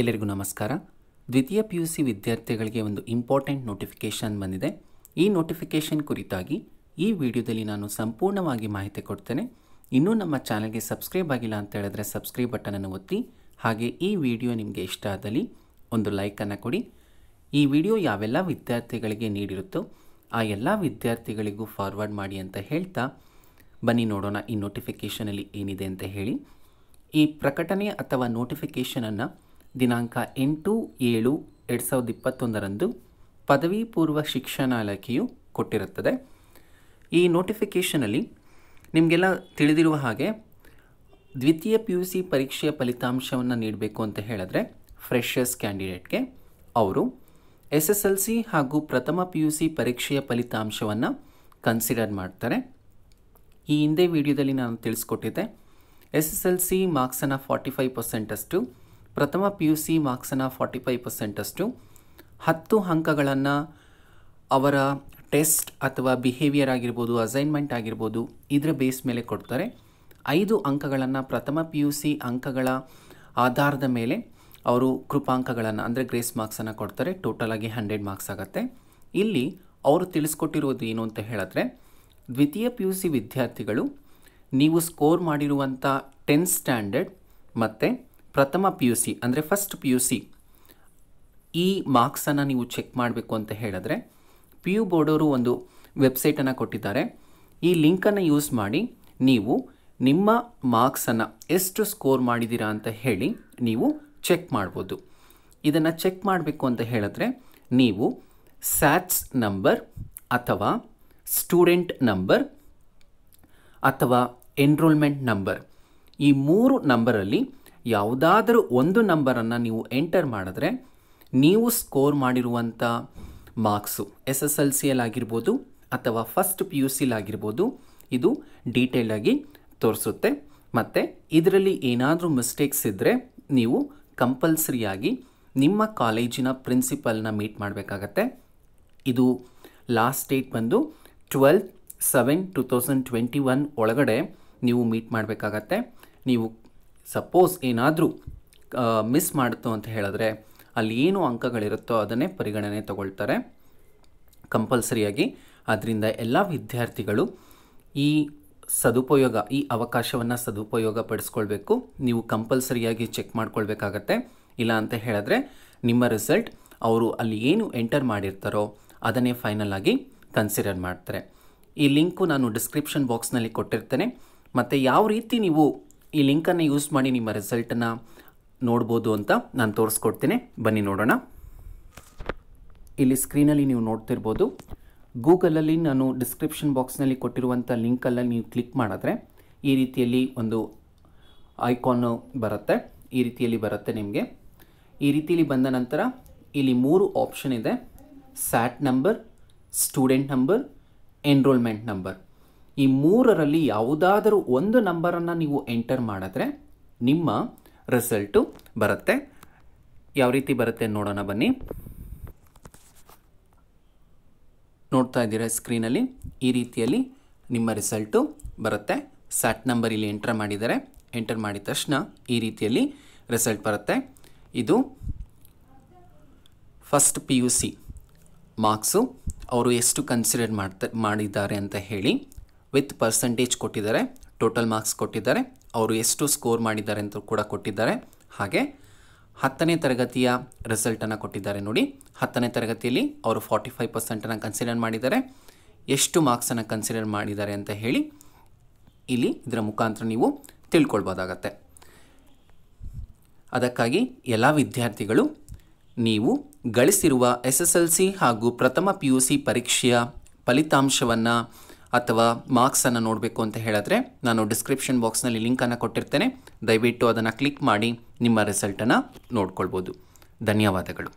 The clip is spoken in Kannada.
ಎಲ್ಲರಿಗೂ ನಮಸ್ಕಾರ ದ್ವಿತೀಯ ಪಿ ಯು ಸಿ ವಿದ್ಯಾರ್ಥಿಗಳಿಗೆ ಒಂದು ಇಂಪಾರ್ಟೆಂಟ್ ನೋಟಿಫಿಕೇಷನ್ ಬಂದಿದೆ ಈ ನೋಟಿಫಿಕೇಷನ್ ಕುರಿತಾಗಿ ಈ ವಿಡಿಯೋದಲ್ಲಿ ನಾನು ಸಂಪೂರ್ಣವಾಗಿ ಮಾಹಿತಿ ಕೊಡ್ತೇನೆ ಇನ್ನೂ ನಮ್ಮ ಚಾನಲ್ಗೆ ಸಬ್ಸ್ಕ್ರೈಬ್ ಆಗಿಲ್ಲ ಅಂತ ಹೇಳಿದ್ರೆ ಸಬ್ಸ್ಕ್ರೈಬ್ ಬಟನನ್ನು ಒತ್ತಿ ಹಾಗೆ ಈ ವಿಡಿಯೋ ನಿಮಗೆ ಇಷ್ಟ ಆದಲ್ಲಿ ಒಂದು ಲೈಕನ್ನು ಕೊಡಿ ಈ ವಿಡಿಯೋ ಯಾವೆಲ್ಲ ವಿದ್ಯಾರ್ಥಿಗಳಿಗೆ ನೀಡಿರುತ್ತೋ ಆ ಎಲ್ಲ ವಿದ್ಯಾರ್ಥಿಗಳಿಗೂ ಫಾರ್ವರ್ಡ್ ಮಾಡಿ ಅಂತ ಹೇಳ್ತಾ ಬನ್ನಿ ನೋಡೋಣ ಈ ನೋಟಿಫಿಕೇಷನಲ್ಲಿ ಏನಿದೆ ಅಂತ ಹೇಳಿ ಈ ಪ್ರಕಟಣೆ ಅಥವಾ ನೋಟಿಫಿಕೇಷನನ್ನು ದಿನಾಂಕ ಎಂಟು ಏಳು ಎರಡು ಸಾವಿರದ ಇಪ್ಪತ್ತೊಂದರಂದು ಪದವಿ ಪೂರ್ವ ಶಿಕ್ಷಣ ಇಲಾಖೆಯು ಕೊಟ್ಟಿರುತ್ತದೆ ಈ ನೋಟಿಫಿಕೇಷನಲ್ಲಿ ನಿಮಗೆಲ್ಲ ತಿಳಿದಿರುವ ಹಾಗೆ ದ್ವಿತೀಯ ಪಿ ಯು ಸಿ ಪರೀಕ್ಷೆಯ ಫಲಿತಾಂಶವನ್ನು ನೀಡಬೇಕು ಅಂತ ಹೇಳಿದ್ರೆ ಫ್ರೆಷರ್ಸ್ ಕ್ಯಾಂಡಿಡೇಟ್ಗೆ ಅವರು ಎಸ್ ಎಸ್ ಎಲ್ ಸಿ ಹಾಗೂ ಪ್ರಥಮ ಪಿ ಯು ಸಿ ಪರೀಕ್ಷೆಯ ಫಲಿತಾಂಶವನ್ನು ಕನ್ಸಿಡರ್ ಮಾಡ್ತಾರೆ ಈ ಹಿಂದೆ ವಿಡಿಯೋದಲ್ಲಿ ನಾನು ತಿಳಿಸ್ಕೊಟ್ಟಿದ್ದೆ ಎಸ್ ಎಸ್ ಎಲ್ ಸಿ ಮಾರ್ಕ್ಸನ್ನು ಫಾರ್ಟಿ ಫೈವ್ ಪರ್ಸೆಂಟಷ್ಟು ಪ್ರಥಮ ಪಿ ಯು ಸಿ ಮಾರ್ಕ್ಸನ್ನು ಫಾರ್ಟಿ ಫೈವ್ ಪರ್ಸೆಂಟಷ್ಟು ಹತ್ತು ಅಂಕಗಳನ್ನು ಅವರ ಟೆಸ್ಟ್ ಅಥವಾ ಬಿಹೇವಿಯರ್ ಆಗಿರ್ಬೋದು ಅಸೈನ್ಮೆಂಟ್ ಆಗಿರ್ಬೋದು ಇದರ ಬೇಸ್ ಮೇಲೆ ಕೊಡ್ತಾರೆ ಐದು ಅಂಕಗಳನ್ನು ಪ್ರಥಮ ಪಿ ಯು ಸಿ ಅಂಕಗಳ ಆಧಾರದ ಮೇಲೆ ಅವರು ಕೃಪಾಂಕಗಳನ್ನು ಅಂದರೆ ಗ್ರೇಸ್ ಮಾರ್ಕ್ಸನ್ನು ಕೊಡ್ತಾರೆ ಟೋಟಲಾಗಿ ಹಂಡ್ರೆಡ್ ಮಾರ್ಕ್ಸ್ ಆಗುತ್ತೆ ಇಲ್ಲಿ ಅವರು ತಿಳಿಸ್ಕೊಟ್ಟಿರೋದು ಏನು ಅಂತ ಹೇಳಿದ್ರೆ ದ್ವಿತೀಯ ಪಿ ಯು ಸಿ ವಿದ್ಯಾರ್ಥಿಗಳು ನೀವು ಸ್ಕೋರ್ ಮಾಡಿರುವಂಥ ಟೆನ್ತ್ ಸ್ಟ್ಯಾಂಡರ್ಡ್ ಮತ್ತು ಪ್ರಥಮ ಪಿ ಯು ಸಿ ಅಂದರೆ ಫಸ್ಟ್ ಪಿ ಯು ಸಿ ಈ ಮಾರ್ಕ್ಸನ್ನು ನೀವು ಚೆಕ್ ಮಾಡಬೇಕು ಅಂತ ಹೇಳಿದ್ರೆ ಪಿ ಯು ಬೋರ್ಡವರು ಒಂದು ವೆಬ್ಸೈಟನ್ನು ಕೊಟ್ಟಿದ್ದಾರೆ ಈ ಲಿಂಕನ್ನು ಯೂಸ್ ಮಾಡಿ ನೀವು ನಿಮ್ಮ ಮಾರ್ಕ್ಸನ್ನು ಎಷ್ಟು ಸ್ಕೋರ್ ಮಾಡಿದ್ದೀರಾ ಅಂತ ಹೇಳಿ ನೀವು ಚೆಕ್ ಮಾಡ್ಬೋದು ಇದನ್ನು ಚೆಕ್ ಮಾಡಬೇಕು ಅಂತ ಹೇಳಿದ್ರೆ ನೀವು ಸ್ಯಾಟ್ಸ್ ನಂಬರ್ ಅಥವಾ ಸ್ಟೂಡೆಂಟ್ ನಂಬರ್ ಅಥವಾ ಎನ್ರೋಲ್ಮೆಂಟ್ ನಂಬರ್ ಈ ಮೂರು ನಂಬರಲ್ಲಿ ಯಾವುದಾದರೂ ಒಂದು ನಂಬರನ್ನು ನೀವು ಎಂಟರ್ ಮಾಡಿದ್ರೆ ನೀವು ಸ್ಕೋರ್ ಮಾಡಿರುವಂಥ marks S S L C ಆಗಿರ್ಬೋದು ಅಥವಾ ಫಸ್ಟ್ ಪಿ ಯು ಆಗಿರ್ಬೋದು ಇದು ಆಗಿ ತೋರಿಸುತ್ತೆ ಮತ್ತು ಇದರಲ್ಲಿ ಏನಾದರೂ ಮಿಸ್ಟೇಕ್ಸ್ ಇದ್ದರೆ ನೀವು ಕಂಪಲ್ಸರಿಯಾಗಿ ನಿಮ್ಮ ಕಾಲೇಜಿನ ಪ್ರಿನ್ಸಿಪಲ್ನ ಮೀಟ್ ಮಾಡಬೇಕಾಗತ್ತೆ ಇದು ಲಾಸ್ಟ್ ಡೇಟ್ ಬಂದು twelfth seven two thousand twenty one ಒಳಗಡೆ ನೀವು ಮೀಟ್ ಮಾಡಬೇಕಾಗತ್ತೆ ನೀವು ಸಪೋಸ್ ಏನಾದರೂ ಮಿಸ್ ಮಾಡುತ್ತೋ ಅಂತ ಹೇಳಿದ್ರೆ ಅಲ್ಲಿ ಏನು ಅಂಕಗಳಿರುತ್ತೋ ಅದನ್ನೇ ಪರಿಗಣನೆ ತಗೊಳ್ತಾರೆ ಕಂಪಲ್ಸರಿಯಾಗಿ ಅದರಿಂದ ಎಲ್ಲ ವಿದ್ಯಾರ್ಥಿಗಳು ಈ ಸದುಪಯೋಗ ಈ ಅವಕಾಶವನ್ನು ಸದುಪಯೋಗ ಪಡಿಸ್ಕೊಳ್ಬೇಕು ನೀವು ಕಂಪಲ್ಸರಿಯಾಗಿ ಚೆಕ್ ಮಾಡ್ಕೊಳ್ಬೇಕಾಗತ್ತೆ ಇಲ್ಲ ಅಂತ ಹೇಳಿದ್ರೆ ನಿಮ್ಮ ರಿಸಲ್ಟ್ ಅವರು ಅಲ್ಲಿ ಏನು ಎಂಟರ್ ಮಾಡಿರ್ತಾರೋ ಅದನ್ನೇ ಫೈನಲ್ ಆಗಿ ಕನ್ಸಿಡರ್ ಮಾಡ್ತಾರೆ ಈ ಲಿಂಕು ನಾನು ಡಿಸ್ಕ್ರಿಪ್ಷನ್ ಬಾಕ್ಸ್ನಲ್ಲಿ ಕೊಟ್ಟಿರ್ತೇನೆ ಮತ್ತು ಯಾವ ರೀತಿ ನೀವು ಈ ಲಿಂಕನ್ನು ಯೂಸ್ ಮಾಡಿ ನಿಮ್ಮ ರಿಸಲ್ಟನ್ನು ನೋಡ್ಬೋದು ಅಂತ ನಾನು ತೋರಿಸ್ಕೊಡ್ತೀನಿ ಬನ್ನಿ ನೋಡೋಣ ಇಲ್ಲಿ ಸ್ಕ್ರೀನಲ್ಲಿ ನೀವು ನೋಡ್ತಿರ್ಬೋದು ಗೂಗಲಲ್ಲಿ ನಾನು ಡಿಸ್ಕ್ರಿಪ್ಷನ್ ಬಾಕ್ಸ್ನಲ್ಲಿ ಕೊಟ್ಟಿರುವಂಥ ಲಿಂಕಲ್ಲಿ ನೀವು ಕ್ಲಿಕ್ ಮಾಡಿದ್ರೆ ಈ ರೀತಿಯಲ್ಲಿ ಒಂದು ಐಕಾನು ಬರುತ್ತೆ ಈ ರೀತಿಯಲ್ಲಿ ಬರುತ್ತೆ ನಿಮಗೆ ಈ ರೀತಿಯಲ್ಲಿ ಬಂದ ನಂತರ ಇಲ್ಲಿ ಮೂರು ಆಪ್ಷನ್ ಇದೆ SAT number student number enrolment number ಈ ಮೂರರಲ್ಲಿ ಯಾವುದಾದರೂ ಒಂದು ನಂಬರನ್ನು ನೀವು ಎಂಟರ್ ಮಾಡಿದ್ರೆ ನಿಮ್ಮ ರಿಸಲ್ಟು ಬರುತ್ತೆ ಯಾವ ರೀತಿ ಬರುತ್ತೆ ನೋಡೋಣ ಬನ್ನಿ ನೋಡ್ತಾ ಇದ್ದೀರಾ ಸ್ಕ್ರೀನಲ್ಲಿ ಈ ರೀತಿಯಲ್ಲಿ ನಿಮ್ಮ ರಿಸಲ್ಟು ಬರುತ್ತೆ ಸ್ಯಾಟ್ ನಂಬರ್ ಇಲ್ಲಿ ಎಂಟರ್ ಮಾಡಿದರೆ ಎಂಟರ್ ಮಾಡಿದ ತಕ್ಷಣ ಈ ರೀತಿಯಲ್ಲಿ ರಿಸಲ್ಟ್ ಬರುತ್ತೆ ಇದು first P U C marks ಅವರು ಎಷ್ಟು ಕನ್ಸಿಡರ್ ಮಾಡ್ತಾ ಮಾಡಿದ್ದಾರೆ ಅಂತ ಹೇಳಿ ವಿತ್ ಪರ್ಸೆಂಟೇಜ್ ಕೊಟ್ಟಿದ್ದಾರೆ ಟೋಟಲ್ ಮಾರ್ಕ್ಸ್ ಕೊಟ್ಟಿದ್ದಾರೆ ಅವರು ಎಷ್ಟು ಸ್ಕೋರ್ ಮಾಡಿದ್ದಾರೆ ಅಂತ ಕೂಡ ಕೊಟ್ಟಿದ್ದಾರೆ ಹಾಗೆ ಹತ್ತನೇ ತರಗತಿಯ ರಿಸಲ್ಟನ್ನು ಕೊಟ್ಟಿದ್ದಾರೆ ನೋಡಿ ಹತ್ತನೇ ತರಗತಿಯಲ್ಲಿ ಅವರು ಫಾರ್ಟಿ ಫೈವ್ ಪರ್ಸೆಂಟನ್ನು ಕನ್ಸಿಡರ್ ಮಾಡಿದ್ದಾರೆ ಎಷ್ಟು ಮಾರ್ಕ್ಸನ್ನು ಕನ್ಸಿಡರ್ ಮಾಡಿದ್ದಾರೆ ಅಂತ ಹೇಳಿ ಇಲ್ಲಿ ಇದರ ಮುಖಾಂತರ ನೀವು ತಿಳ್ಕೊಳ್ಬೋದಾಗತ್ತೆ ಅದಕ್ಕಾಗಿ ಎಲ್ಲ ವಿದ್ಯಾರ್ಥಿಗಳು ನೀವು ಗಳಿಸಿರುವ ಎಸ್ ಎಸ್ ಎಲ್ ಸಿ ಹಾಗೂ ಪ್ರಥಮ ಪಿ ಯು ಸಿ ಪರೀಕ್ಷೆಯ ಫಲಿತಾಂಶವನ್ನು ಅಥವಾ ಮಾರ್ಕ್ಸನ್ನು ನೋಡಬೇಕು ಅಂತ ಹೇಳಿದ್ರೆ ನಾನು ಡಿಸ್ಕ್ರಿಪ್ಷನ್ ಬಾಕ್ಸ್ನಲ್ಲಿ ಲಿಂಕನ್ನು ಕೊಟ್ಟಿರ್ತೇನೆ ದಯವಿಟ್ಟು ಅದನ್ನು ಕ್ಲಿಕ್ ಮಾಡಿ ನಿಮ್ಮ ರಿಸಲ್ಟನ್ನು ನೋಡ್ಕೊಳ್ಬೋದು ಧನ್ಯವಾದಗಳು